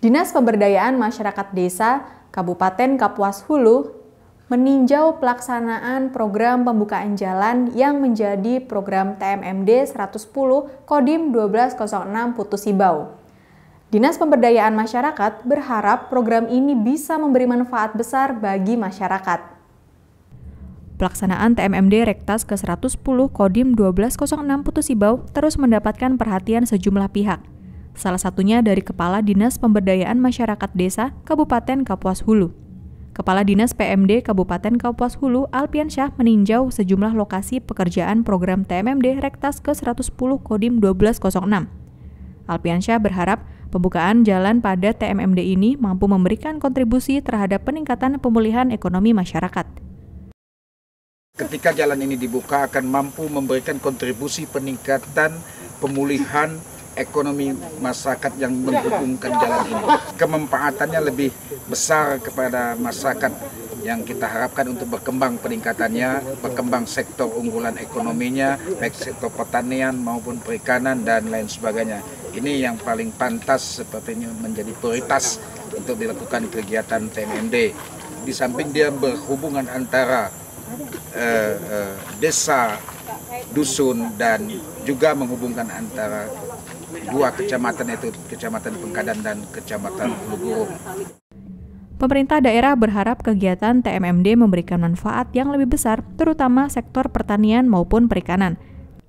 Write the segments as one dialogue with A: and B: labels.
A: Dinas Pemberdayaan Masyarakat Desa Kabupaten Kapuas Hulu meninjau pelaksanaan program pembukaan jalan yang menjadi program TMMD 110 Kodim 1206 Putus Putusibau. Dinas Pemberdayaan Masyarakat berharap program ini bisa memberi manfaat besar bagi masyarakat pelaksanaan TMMD Rektas ke-110 Kodim 1206 Putusibau terus mendapatkan perhatian sejumlah pihak. Salah satunya dari Kepala Dinas Pemberdayaan Masyarakat Desa Kabupaten Kapuas Hulu. Kepala Dinas PMD Kabupaten Kapuas Hulu Alpian Syah meninjau sejumlah lokasi pekerjaan program TMMD Rektas ke-110 Kodim 1206. Alpian Syah berharap pembukaan jalan pada TMMD ini mampu memberikan kontribusi terhadap peningkatan pemulihan ekonomi masyarakat
B: ketika jalan ini dibuka akan mampu memberikan kontribusi peningkatan pemulihan ekonomi masyarakat yang menghubungkan jalan ini. Kemanfaatannya lebih besar kepada masyarakat yang kita harapkan untuk berkembang peningkatannya, berkembang sektor unggulan ekonominya, baik sektor pertanian maupun perikanan dan lain sebagainya. Ini yang paling pantas sepertinya menjadi prioritas untuk dilakukan kegiatan TMMD. Di samping dia berhubungan antara eh, eh, desa, dusun, dan juga menghubungkan antara dua kecamatan itu Kecamatan Pengkadan dan Kecamatan Ulugurung.
A: Pemerintah daerah berharap kegiatan TMMD memberikan manfaat yang lebih besar, terutama sektor pertanian maupun perikanan.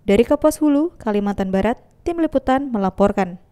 A: Dari Kepos Hulu, Kalimantan Barat, Tim Liputan melaporkan.